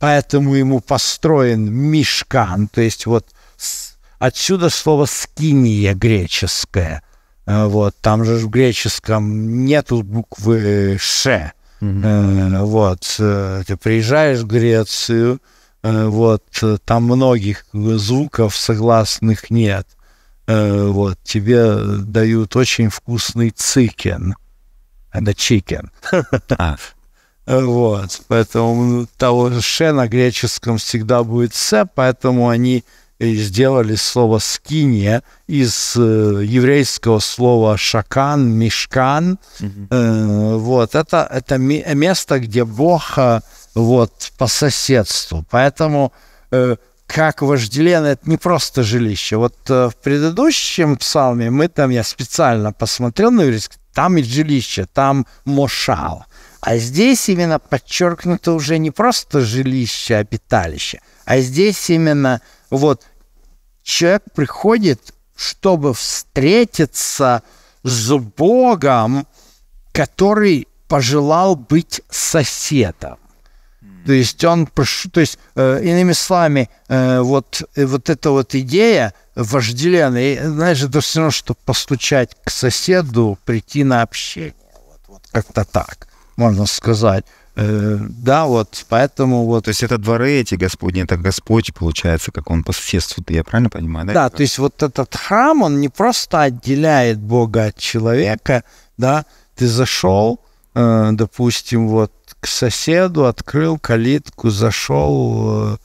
поэтому ему построен мишкан, то есть вот с, отсюда слово скиния греческое, Э, вот, там же в греческом нету буквы «ш». Mm-hmm. Э, вот, э, ты приезжаешь в Грецию, вот, там многих звуков согласных нет. Вот, тебе дают очень вкусный цикен. Это а, чикен. А. (laughs) Вот, поэтому ну, того же «ш» на греческом всегда будет «с», поэтому они сделали слово «скиния» из э, еврейского слова «шакан», «мешкан». Mm-hmm. Э, вот, это, это место, где Бог э, вот, по соседству. Поэтому э, как вожделен, это не просто жилище. Вот э, в предыдущем псалме мы там, я специально посмотрел на еврейский, там и жилище, там мошал. А здесь именно подчеркнуто уже не просто жилище, обиталище, а, а здесь именно – вот человек приходит, чтобы встретиться с Богом, который пожелал быть соседом. То есть он, то есть э, иными словами, э, вот э, вот эта вот идея вожделенная, знаешь, это все равно, что постучать к соседу, прийти на общение, вот, вот как-то так можно сказать. Э, да, вот, поэтому вот... То есть это дворы эти Господни, это Господь, получается, как он по соседству, я правильно понимаю? Да, да то есть вот этот храм, он не просто отделяет Бога от человека, да, ты зашел, э, допустим, вот к соседу, открыл калитку, зашел э,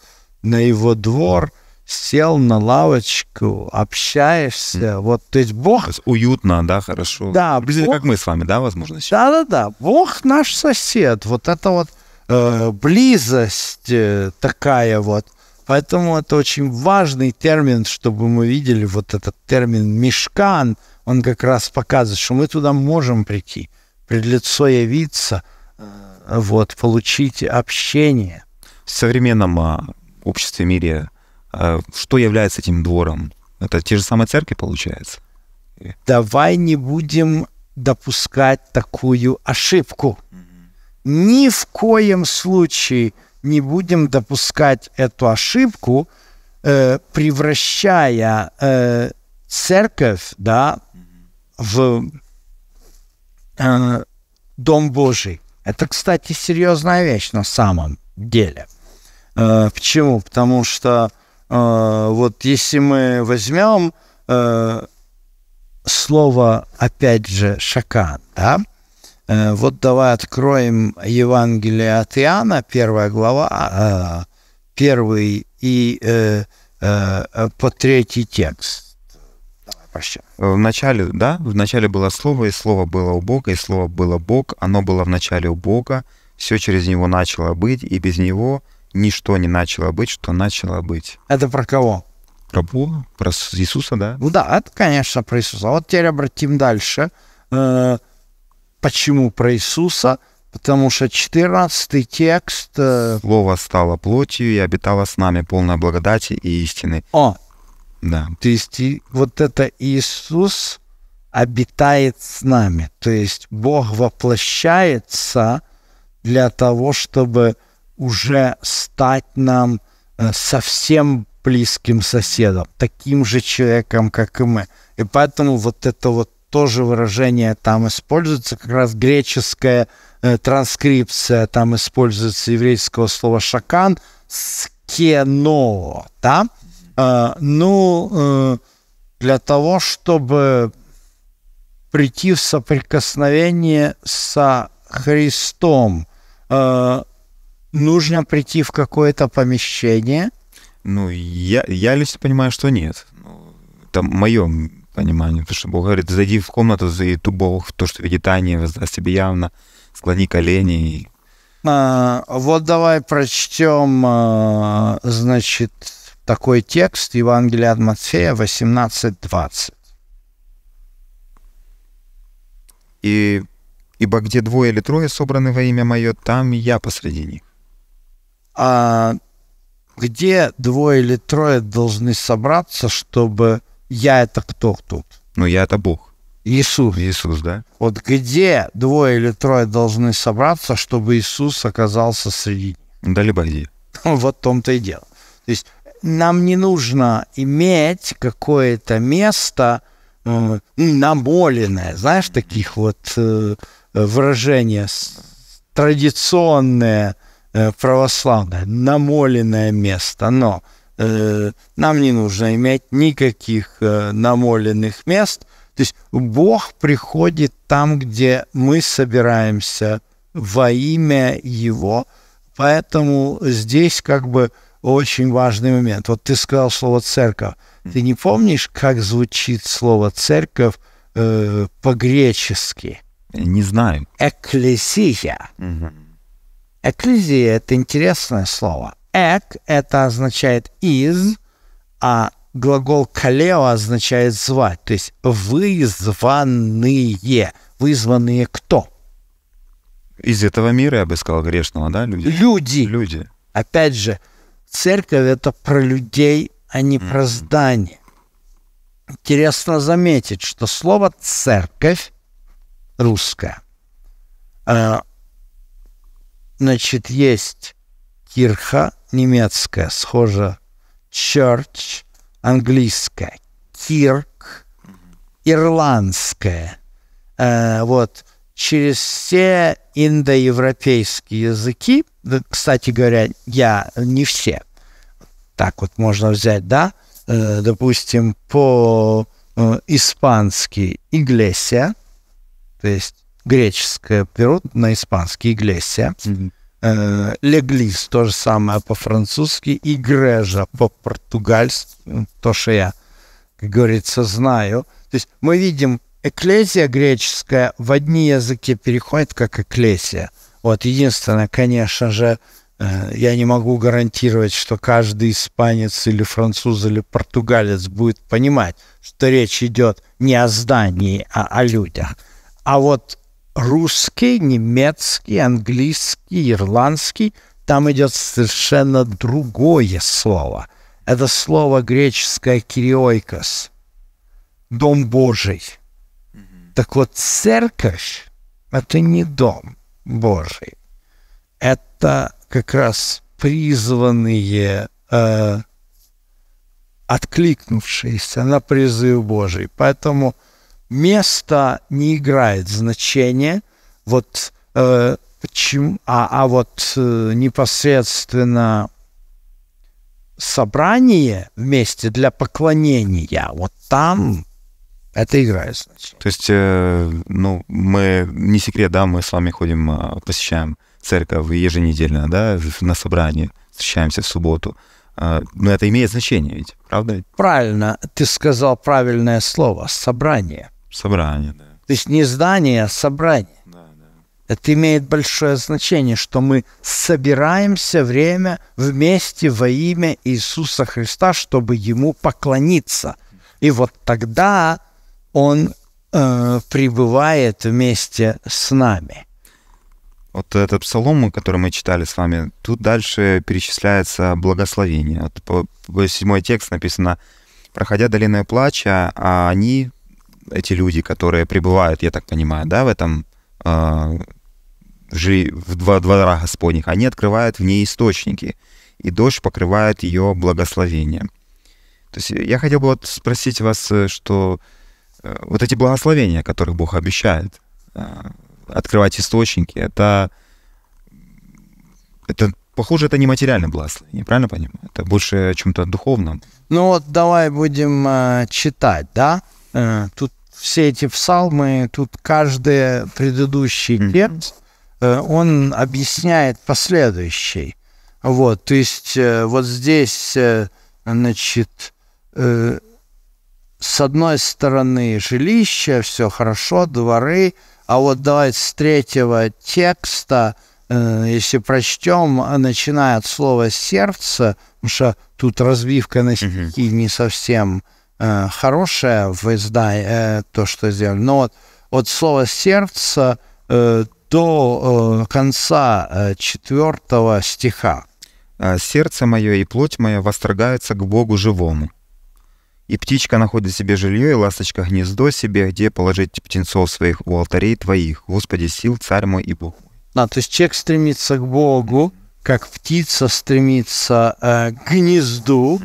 на его двор, сел на лавочку, общаешься, mm. вот, то есть Бог... То есть уютно, да, хорошо. Да. Приблизительно Бог... как мы с вами, да, возможно, Да-да-да, Бог наш сосед, вот это вот э, близость э, такая вот, поэтому это очень важный термин, чтобы мы видели вот этот термин «мешкан», он как раз показывает, что мы туда можем прийти, пред лицо явиться, э, вот, получить общение. В современном а, обществе, мире а что является этим двором? Это те же самые церкви, получается? Давай не будем допускать такую ошибку. Ни в коем случае не будем допускать эту ошибку, э, превращая э, церковь да, в э, дом Божий. Это, кстати, серьезная вещь на самом деле. Э, почему? Потому что а, вот если мы возьмем э, слово, опять же, шакан, да, э, вот давай откроем Евангелие от Иоанна, первая глава, э, первый и по третий текст. В начале, да, в начале было слово, и слово было у Бога, и слово было Бог, оно было в начале у Бога, все через него начало быть, и без него ничто не начало быть, что начало быть. Это про кого? Про Бога, про Иисуса, да? Ну да, это, конечно, про Иисуса. Вот теперь обратим дальше. Э, почему про Иисуса? Потому что 14 текст... Э, Слово стало плотью и обитало с нами полное благодати и истины. О! Да. То есть вот это Иисус обитает с нами. То есть Бог воплощается для того, чтобы уже стать нам э, совсем близким соседом, таким же человеком, как и мы. И поэтому вот это вот тоже выражение там используется, как раз греческая э, транскрипция там используется еврейского слова шакан скено, да? Э, ну, э, для того, чтобы прийти в соприкосновение со Христом, э, нужно прийти в какое-то помещение? Ну, я, я лично понимаю, что нет. Ну, там мое понимание, потому что Бог говорит, зайди в комнату, и ту Бог, то, что видит Ани, воздаст тебе явно, склони колени. А, вот давай прочтем, а, значит, такой текст Евангелия от Матфея 18.20. И, «Ибо где двое или трое собраны во имя Мое, там Я посреди них» а, где двое или трое должны собраться, чтобы я это кто тут? Ну, я это Бог. Иисус. Иисус, да. Вот где двое или трое должны собраться, чтобы Иисус оказался среди Да, либо где. (laughs) Вот в том-то и дело. То есть нам не нужно иметь какое-то место э, намоленное, знаешь, таких вот э, э выражения традиционные, Э, православное, намоленное место, но э, нам не нужно иметь никаких э, намоленных мест. То есть Бог приходит там, где мы собираемся во имя Его, поэтому здесь как бы очень важный момент. Вот ты сказал слово «церковь». Ты не помнишь, как звучит слово «церковь» э, по-гречески? Не знаю. Экклесия. Угу. Экклезия — это интересное слово. Эк — это означает «из», а глагол «калео» означает «звать», то есть «вызванные». Вызванные кто? Из этого мира, я бы сказал, грешного, да, люди? Люди. Люди. Опять же, церковь — это про людей, а не mm-hmm. про здание. Интересно заметить, что слово «церковь» русское э, — Значит, есть кирха немецкая, схожа church английская, кирк ирландская. Э, вот через все индоевропейские языки, кстати говоря, я не все, так вот можно взять, да, э, допустим, по-испански э, «иглесия», то есть греческое перевод на испанский «иглесия». Mm-hmm. Э, то же самое по-французски, и «грежа» по-португальски, то, что я, как говорится, знаю. То есть мы видим, эклезия греческая в одни языки переходит как эклесия. Вот единственное, конечно же, э, я не могу гарантировать, что каждый испанец или француз или португалец будет понимать, что речь идет не о здании, а о людях. А вот русский, немецкий, английский, ирландский, там идет совершенно другое слово. Это слово греческое «кириойкос», «дом Божий». Так вот, церковь – это не дом Божий. Это как раз призванные, э, откликнувшиеся на призыв Божий. Поэтому – место не играет значения, вот э, почему, а, а вот э, непосредственно собрание вместе для поклонения, вот там это играет значение. То есть, э, ну, мы, не секрет, да, мы с вами ходим, э, посещаем церковь еженедельно, да, на собрание, встречаемся в субботу. Э, но это имеет значение ведь, правда? Правильно, ты сказал правильное слово – собрание. Собрание, да. То есть не здание, а собрание. Да, да. Это имеет большое значение, что мы собираемся время вместе во имя Иисуса Христа, чтобы Ему поклониться. И вот тогда Он э, пребывает вместе с нами. Вот этот псалом, который мы читали с вами, тут дальше перечисляется благословение. Вот седьмой текст написано «Проходя долиной плача, а они эти люди, которые пребывают, я так понимаю, да, в этом э, жи, в два двора Господних, они открывают в ней источники, и дождь покрывает ее благословением. То есть я хотел бы вот спросить вас, э, что э, вот эти благословения, которых Бог обещает, э, открывать источники, это, это похоже, это не материальное благословение, правильно понимаю? Это больше о чем-то духовном. Ну вот давай будем э, читать, да? Э, тут все эти псалмы, тут каждый предыдущий текст, э, он объясняет последующий. Вот, то есть э, вот здесь, э, значит, с одной стороны жилище, все хорошо, дворы, а вот давайте с третьего текста, если прочтем, начиная от слова сердце, потому что тут развивка на стихи не совсем Э, хорошее, вы знаете э, то, что сделали. Но вот от слова сердце э, до э, конца э, четвертого стиха. Э, сердце мое и плоть моя восторгаются к Богу живому. И птичка находит себе жилье, и ласточка гнездо себе, где положить птенцов своих у алтарей твоих. Господи, сил, царь мой и Бог. Да, то есть человек стремится к Богу, как птица стремится э, к гнезду,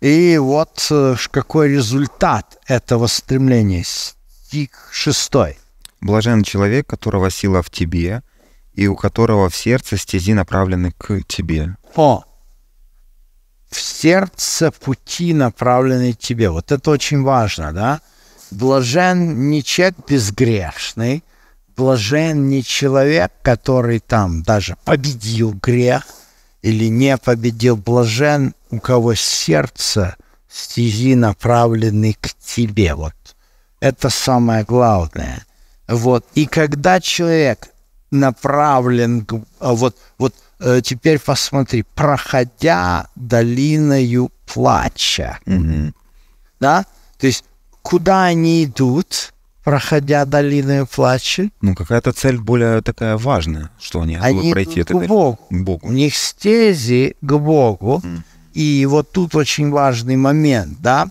и вот э, какой результат этого стремления. Стих шестой. Блажен человек, которого сила в тебе, и у которого в сердце стези направлены к тебе. О, в сердце пути направлены к тебе. Вот это очень важно, да? Блажен не человек безгрешный, блажен не человек, который там даже победил грех или не победил. Блажен у кого сердце стези направлены к тебе. Вот это самое главное. Вот. И когда человек направлен а Вот, вот э, теперь посмотри, проходя долиною плача. mm Да? То есть куда они идут, проходя долиной плача? Ну, какая-то цель более такая важная, что они, они пройти идут это к Богу. Богу. У них стези к Богу. mm и вот тут очень важный момент, да,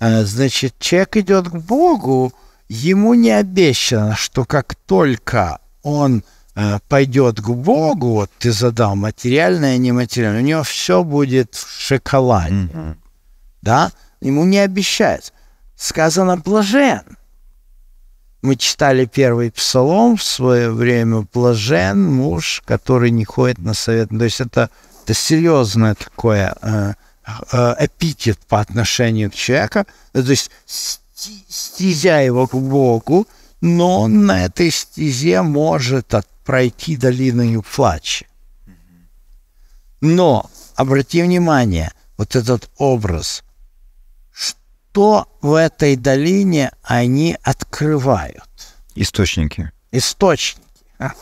э, значит, человек идет к Богу, ему не обещано, что как только он э, пойдет к Богу, вот ты задал материальное, а нематериальное, у него все будет в шоколаде, mm-hmm. да, ему не обещают. Сказано «блажен». Мы читали первый псалом в свое время «блажен муж, который не ходит на совет». То есть это это серьезное такое э, э, эпитет по отношению к человеку, то есть стезя его к Богу, но он на этой стезе может от, пройти долиною плача. Но, обрати внимание, вот этот образ, что в этой долине они открывают? Источники. Источники. А?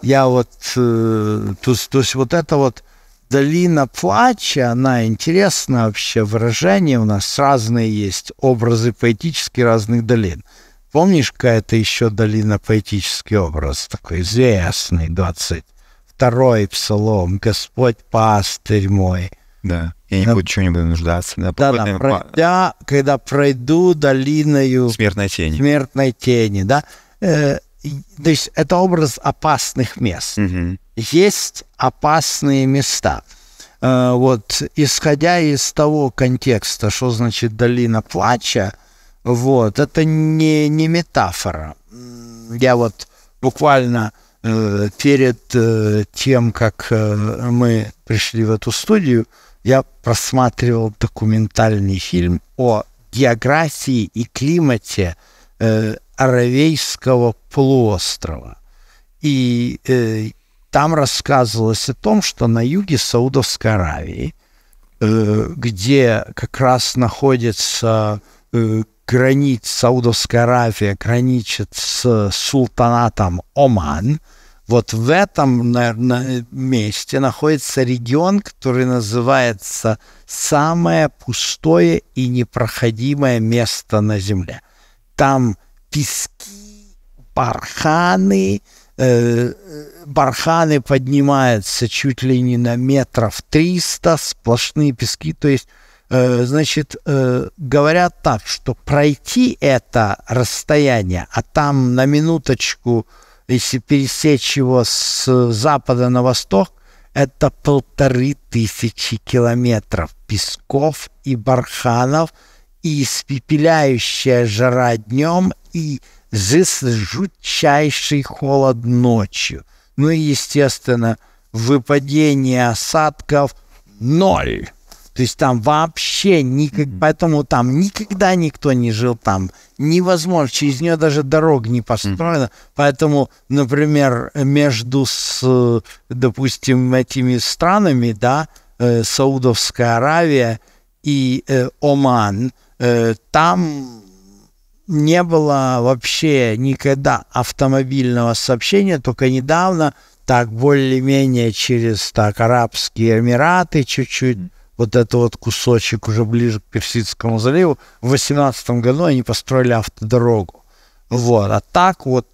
Я вот, э, то, то есть вот это вот Долина плача, она интересна вообще, выражение у нас разные есть, образы поэтические разных долин. Помнишь, какая-то еще долина поэтический образ, такой известный, 22-й псалом, «Господь пастырь мой». Да, я не да. буду чего-нибудь нуждаться. Да, да, да пройдя, когда пройду долиною... Смертной тени. Смертной тени, да. Э, то есть это образ опасных мест. Угу есть опасные места. Э, вот, исходя из того контекста, что значит долина плача, вот, это не, не метафора. Я вот буквально э, перед э, тем, как мы пришли в эту студию, я просматривал документальный фильм о географии и климате Аравейского полуострова. И там рассказывалось о том, что на юге Саудовской Аравии, э, где как раз находится э, граница Саудовская Аравия граничит с э, султанатом Оман, вот в этом наверное, месте находится регион, который называется «Самое пустое и непроходимое место на Земле». Там пески, барханы, Э, барханы поднимаются чуть ли не на метров 300, сплошные пески, то есть э, значит, э, говорят так, что пройти это расстояние, а там на минуточку, если пересечь его с запада на восток, это полторы тысячи километров песков и барханов, и испепеляющая жара днем, и Здесь жутчайший холод ночью. Ну и, естественно, выпадение осадков ноль. То есть там вообще никак, поэтому там никогда никто не жил там. Невозможно, через нее даже дорог не построено. Поэтому, например, между, с, допустим, этими странами, да, э, Саудовская Аравия и э, Оман, э, там не было вообще никогда автомобильного сообщения, только недавно, так более-менее через так Арабские Эмираты чуть-чуть, вот это вот кусочек уже ближе к Персидскому заливу, в 18 году они построили автодорогу. Вот, а так вот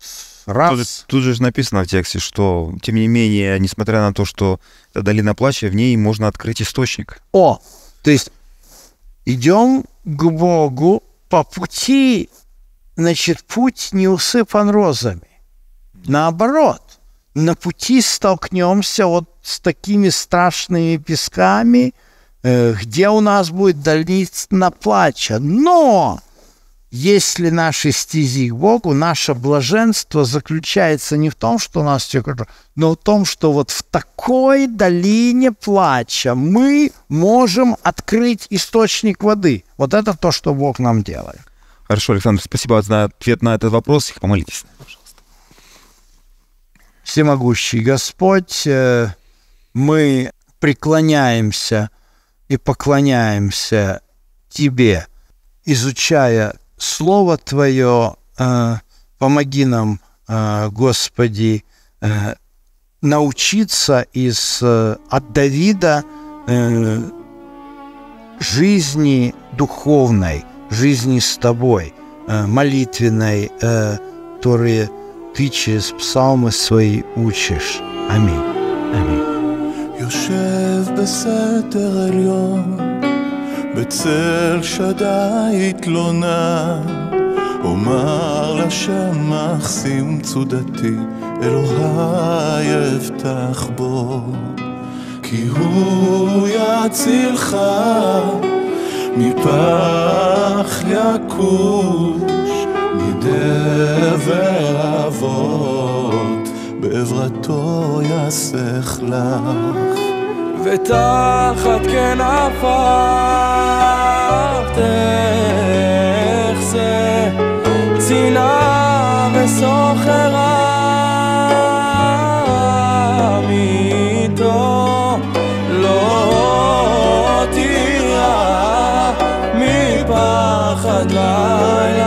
раз... Тут, тут же написано в тексте, что, тем не менее, несмотря на то, что это долина плача, в ней можно открыть источник. О, то есть идем к Богу по пути значит, путь не усыпан розами. Наоборот, на пути столкнемся вот с такими страшными песками, э, где у нас будет на плача. Но если наши стези к Богу, наше блаженство заключается не в том, что у нас все хорошо, но в том, что вот в такой долине плача мы можем открыть источник воды. Вот это то, что Бог нам делает. Хорошо, Александр, спасибо за ответ на этот вопрос. Помолитесь, пожалуйста. Всемогущий Господь, э, мы преклоняемся и поклоняемся Тебе, изучая Слово Твое, э, помоги нам, э, Господи, научиться из от Давида жизни духовной – жизни с тобой, э, молитвенной, э, которые ты через псалмы свои учишь. Аминь. Аминь. בצל שדי התלונה, אומר לשם מחסים צודתי, אלוהי אבטח בו, כי הוא יצילך. מפח יקוש, מדבר אבות, בעברתו יסך לך. ותחת כנפיו כן תחזה, צינה וסוחרה lie.